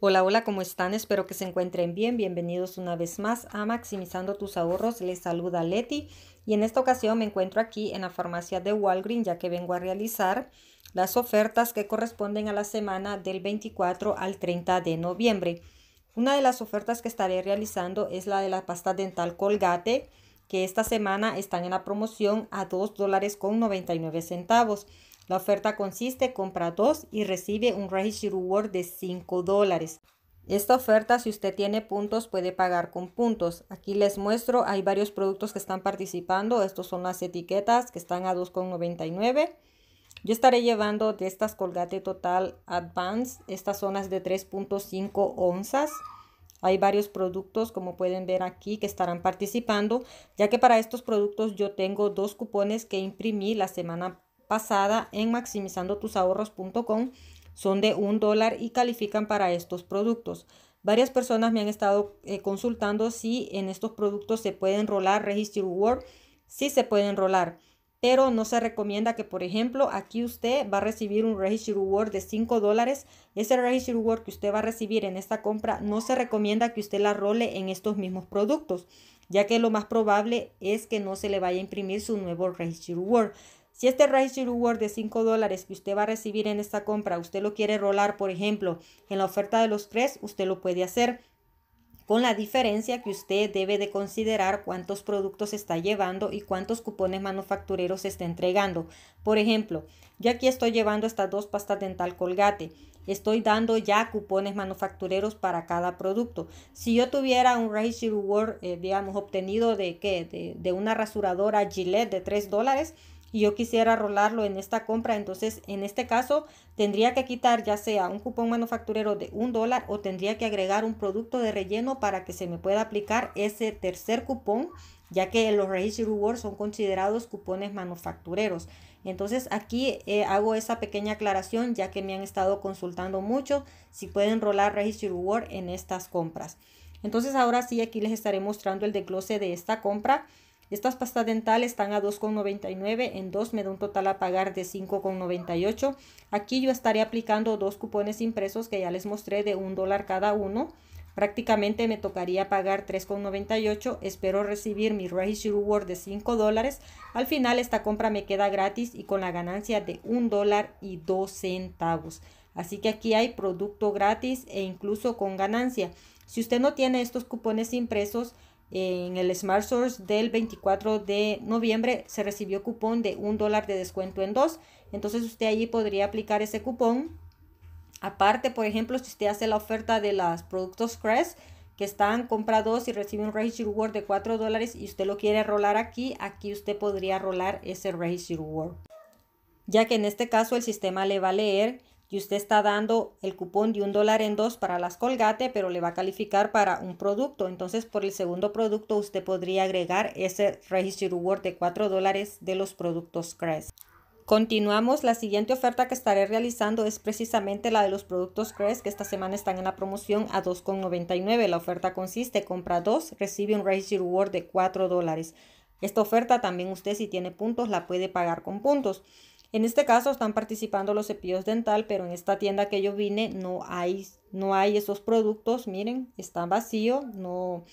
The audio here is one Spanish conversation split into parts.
Hola, hola, ¿cómo están? Espero que se encuentren bien. Bienvenidos una vez más a Maximizando tus ahorros. Les saluda Leti y en esta ocasión me encuentro aquí en la farmacia de Walgreens ya que vengo a realizar las ofertas que corresponden a la semana del 24 al 30 de noviembre. Una de las ofertas que estaré realizando es la de la pasta dental Colgate que esta semana están en la promoción a $2.99 dólares con centavos. La oferta consiste, compra dos y recibe un Register Reward de 5 dólares. Esta oferta, si usted tiene puntos, puede pagar con puntos. Aquí les muestro, hay varios productos que están participando. Estos son las etiquetas que están a 2,99. Yo estaré llevando de estas Colgate Total Advance. Estas son las de 3.5 onzas. Hay varios productos, como pueden ver aquí, que estarán participando, ya que para estos productos yo tengo dos cupones que imprimí la semana pasada en maximizando tus ahorros.com son de un dólar y califican para estos productos. Varias personas me han estado eh, consultando si en estos productos se puede enrolar Register Word. Sí se puede enrolar, pero no se recomienda que, por ejemplo, aquí usted va a recibir un Register Word de 5 dólares. Ese Register Word que usted va a recibir en esta compra no se recomienda que usted la role en estos mismos productos, ya que lo más probable es que no se le vaya a imprimir su nuevo Register Word. Si este Raise Reward de 5 dólares que usted va a recibir en esta compra, usted lo quiere rolar, por ejemplo, en la oferta de los tres, usted lo puede hacer con la diferencia que usted debe de considerar cuántos productos está llevando y cuántos cupones manufactureros está entregando. Por ejemplo, yo aquí estoy llevando estas dos pastas dental colgate. Estoy dando ya cupones manufactureros para cada producto. Si yo tuviera un Raise Reward, eh, digamos, obtenido de, ¿qué? De, de una rasuradora Gillette de 3 dólares, y yo quisiera rolarlo en esta compra, entonces en este caso tendría que quitar ya sea un cupón manufacturero de un dólar o tendría que agregar un producto de relleno para que se me pueda aplicar ese tercer cupón, ya que los Registry Rewards son considerados cupones manufactureros. Entonces aquí eh, hago esa pequeña aclaración ya que me han estado consultando mucho si pueden rolar Registry Reward en estas compras. Entonces ahora sí aquí les estaré mostrando el desglose de esta compra. Estas pastas dentales están a 2,99, en dos me da un total a pagar de 5,98. Aquí yo estaré aplicando dos cupones impresos que ya les mostré de un dólar cada uno. Prácticamente me tocaría pagar 3,98. Espero recibir mi Registry Reward de 5 dólares. Al final esta compra me queda gratis y con la ganancia de 1 dólar y 2 centavos. Así que aquí hay producto gratis e incluso con ganancia. Si usted no tiene estos cupones impresos, en el Smart Source del 24 de noviembre se recibió cupón de un dólar de descuento en dos. Entonces usted allí podría aplicar ese cupón. Aparte, por ejemplo, si usted hace la oferta de los productos Crest, que están comprados y recibe un Registry Reward de 4 dólares y usted lo quiere rolar aquí, aquí usted podría rolar ese Registry Reward. Ya que en este caso el sistema le va a leer y usted está dando el cupón de un dólar en dos para las colgate, pero le va a calificar para un producto. Entonces, por el segundo producto, usted podría agregar ese Registry Reward de cuatro dólares de los productos Crest. Continuamos, la siguiente oferta que estaré realizando es precisamente la de los productos Crest, que esta semana están en la promoción a 2,99. La oferta consiste, compra dos, recibe un Registry Reward de cuatro dólares. Esta oferta también usted si tiene puntos la puede pagar con puntos. En este caso están participando los cepillos dental, pero en esta tienda que yo vine no hay, no hay esos productos, miren, están vacío, no,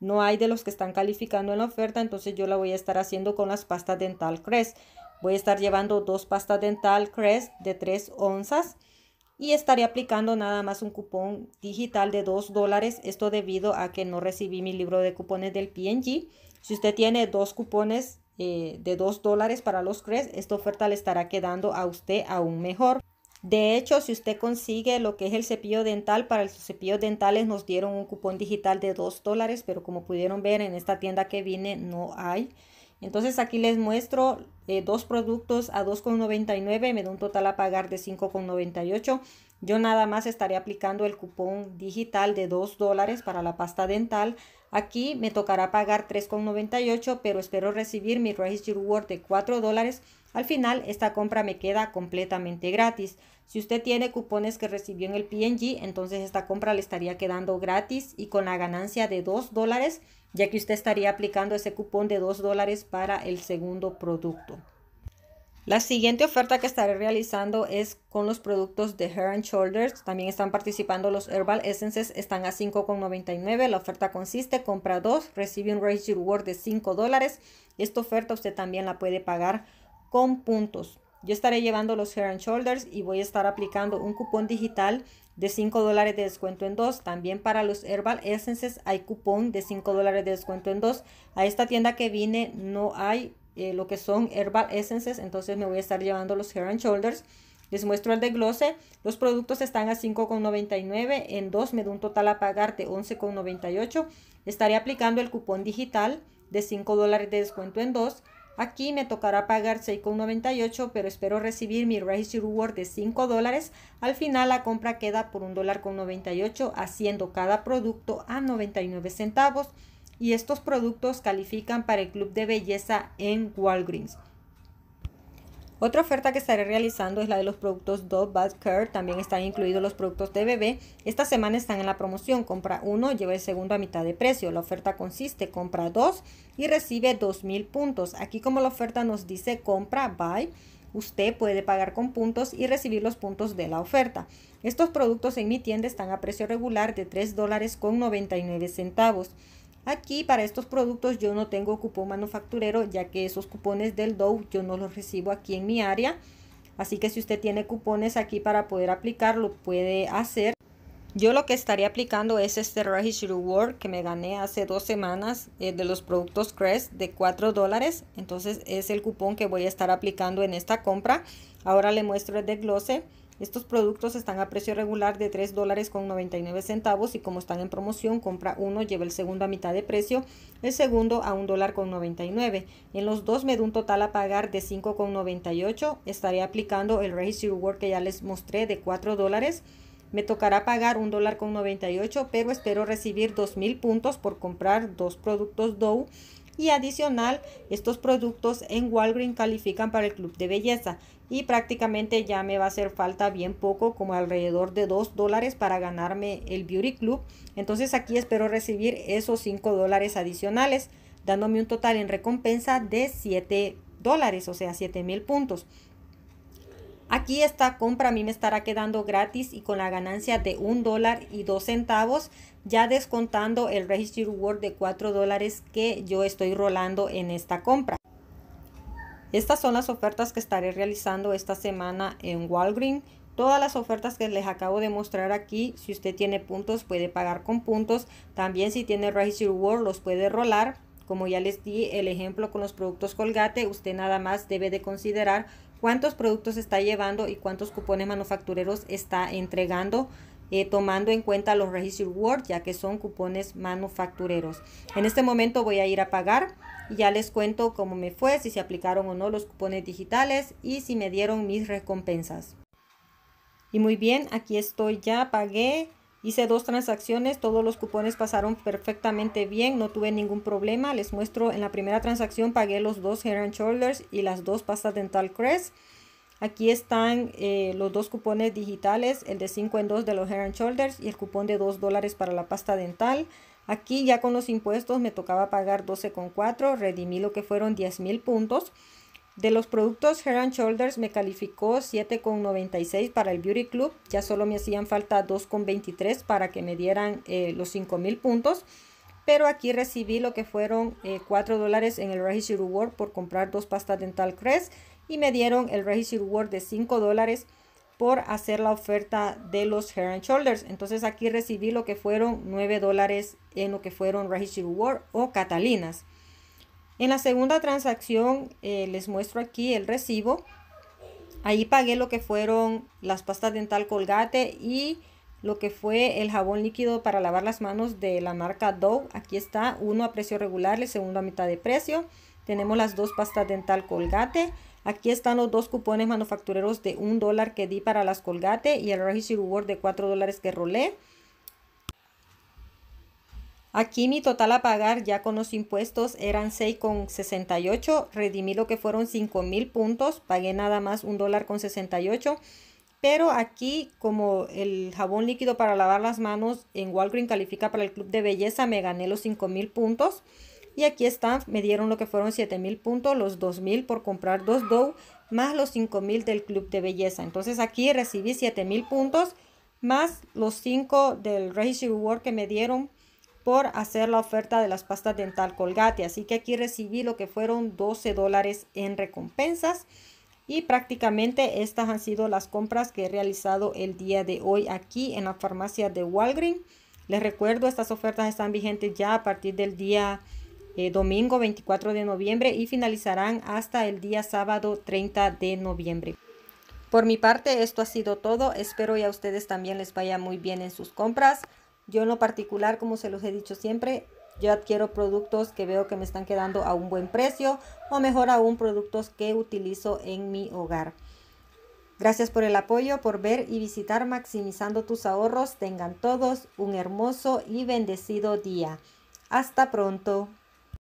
no hay de los que están calificando en la oferta, entonces yo la voy a estar haciendo con las pastas dental Crest. Voy a estar llevando dos pastas dental Crest de 3 onzas y estaré aplicando nada más un cupón digital de 2 dólares. Esto debido a que no recibí mi libro de cupones del PNG. Si usted tiene dos cupones eh, de 2 dólares para los crees esta oferta le estará quedando a usted aún mejor. De hecho, si usted consigue lo que es el cepillo dental, para los cepillos dentales nos dieron un cupón digital de 2 dólares, pero como pudieron ver en esta tienda que vine no hay. Entonces aquí les muestro eh, dos productos a 2,99, me da un total a pagar de 5,98. Yo nada más estaré aplicando el cupón digital de 2 dólares para la pasta dental. Aquí me tocará pagar 3,98, pero espero recibir mi Register Reward de 4 dólares. Al final, esta compra me queda completamente gratis. Si usted tiene cupones que recibió en el PNG, entonces esta compra le estaría quedando gratis y con la ganancia de 2 dólares, ya que usted estaría aplicando ese cupón de 2 dólares para el segundo producto. La siguiente oferta que estaré realizando es con los productos de Hair and Shoulders. También están participando los Herbal Essences, están a $5,99. La oferta consiste, compra dos, recibe un Your word de $5. Esta oferta usted también la puede pagar con puntos. Yo estaré llevando los Hair and Shoulders y voy a estar aplicando un cupón digital de 5 dólares de descuento en dos. También para los Herbal Essences hay cupón de 5 dólares de descuento en dos. A esta tienda que vine no hay eh, lo que son Herbal Essences, entonces me voy a estar llevando los Hair and Shoulders. Les muestro el de desglose. Los productos están a 5,99. En dos me da un total a pagar de 11,98. Estaré aplicando el cupón digital de 5 dólares de descuento en dos. Aquí me tocará pagar 6,98, pero espero recibir mi Raise Reward de 5 dólares. Al final la compra queda por $1,98, haciendo cada producto a 99 centavos y estos productos califican para el Club de Belleza en Walgreens. Otra oferta que estaré realizando es la de los productos Dove Bad Care. También están incluidos los productos de bebé. Esta semana están en la promoción. Compra uno, lleva el segundo a mitad de precio. La oferta consiste, compra dos y recibe 2,000 puntos. Aquí como la oferta nos dice compra, buy, usted puede pagar con puntos y recibir los puntos de la oferta. Estos productos en mi tienda están a precio regular de $3.99 dólares con 99 centavos. Aquí para estos productos yo no tengo cupón manufacturero, ya que esos cupones del Dow yo no los recibo aquí en mi área. Así que si usted tiene cupones aquí para poder aplicar, lo puede hacer. Yo lo que estaría aplicando es este Rahish Reward que me gané hace dos semanas eh, de los productos Crest de 4 dólares. Entonces es el cupón que voy a estar aplicando en esta compra. Ahora le muestro el de desglose. Estos productos están a precio regular de $3.99 dólares con centavos y como están en promoción, compra uno, lleva el segundo a mitad de precio, el segundo a $1.99. dólar con En los dos me da un total a pagar de 5,98. Estaré aplicando el Registro Work que ya les mostré de 4 dólares. Me tocará pagar un dólar con pero espero recibir 2.000 puntos por comprar dos productos Dow y adicional estos productos en Walgreen califican para el club de belleza y prácticamente ya me va a hacer falta bien poco como alrededor de 2 dólares para ganarme el beauty club entonces aquí espero recibir esos 5 dólares adicionales dándome un total en recompensa de 7 dólares o sea 7 mil puntos Aquí esta compra a mí me estará quedando gratis y con la ganancia de un dólar y dos centavos, ya descontando el Registry word de 4 dólares que yo estoy rolando en esta compra. Estas son las ofertas que estaré realizando esta semana en Walgreens. Todas las ofertas que les acabo de mostrar aquí, si usted tiene puntos puede pagar con puntos. También si tiene Registry Reward los puede rolar. Como ya les di el ejemplo con los productos Colgate, usted nada más debe de considerar cuántos productos está llevando y cuántos cupones manufactureros está entregando. Eh, tomando en cuenta los Register Word, ya que son cupones manufactureros. En este momento voy a ir a pagar y ya les cuento cómo me fue, si se aplicaron o no los cupones digitales y si me dieron mis recompensas. Y muy bien, aquí estoy ya, pagué Hice dos transacciones, todos los cupones pasaron perfectamente bien, no tuve ningún problema. Les muestro, en la primera transacción pagué los dos Hair Shoulders y las dos pastas dental Crest. Aquí están eh, los dos cupones digitales, el de 5 en 2 de los Hair Shoulders y el cupón de 2 dólares para la pasta dental. Aquí ya con los impuestos me tocaba pagar 12,4, redimí lo que fueron 10 mil puntos. De los productos and Shoulders me calificó 7,96 para el Beauty Club. Ya solo me hacían falta 2,23 para que me dieran eh, los los mil puntos. Pero aquí recibí lo que fueron eh, 4 dólares en el Registry Reward por comprar dos pastas dental Crest. Y me dieron el Registry Reward de 5 dólares por hacer la oferta de los and Shoulders. Entonces aquí recibí lo que fueron 9 dólares en lo que fueron Registry Reward o Catalinas. En la segunda transacción eh, les muestro aquí el recibo. Ahí pagué lo que fueron las pastas dental Colgate y lo que fue el jabón líquido para lavar las manos de la marca Dove. Aquí está, uno a precio regular, el segundo a mitad de precio. Tenemos las dos pastas dental Colgate. Aquí están los dos cupones manufactureros de un dólar que di para las Colgate y el Registry Reward de cuatro dólares que rolé. Aquí mi total a pagar ya con los impuestos eran 6,68, redimí lo que fueron 5,000 puntos, pagué nada más un dólar con 68, pero aquí como el jabón líquido para lavar las manos en Walgreens califica para el club de belleza, me gané los 5,000 puntos y aquí están, me dieron lo que fueron 7,000 puntos, los 2,000 por comprar dos Dow, más los 5,000 del club de belleza. Entonces aquí recibí 7,000 puntos más los 5 del Registry Reward que me dieron por hacer la oferta de las pastas dental Colgate. Así que aquí recibí lo que fueron 12 dólares en recompensas. Y prácticamente estas han sido las compras que he realizado el día de hoy aquí en la farmacia de Walgreen. Les recuerdo, estas ofertas están vigentes ya a partir del día eh, domingo 24 de noviembre y finalizarán hasta el día sábado 30 de noviembre. Por mi parte, esto ha sido todo. Espero y a ustedes también les vaya muy bien en sus compras. Yo en lo particular, como se los he dicho siempre, yo adquiero productos que veo que me están quedando a un buen precio o mejor aún productos que utilizo en mi hogar. Gracias por el apoyo, por ver y visitar Maximizando tus ahorros. Tengan todos un hermoso y bendecido día. Hasta pronto.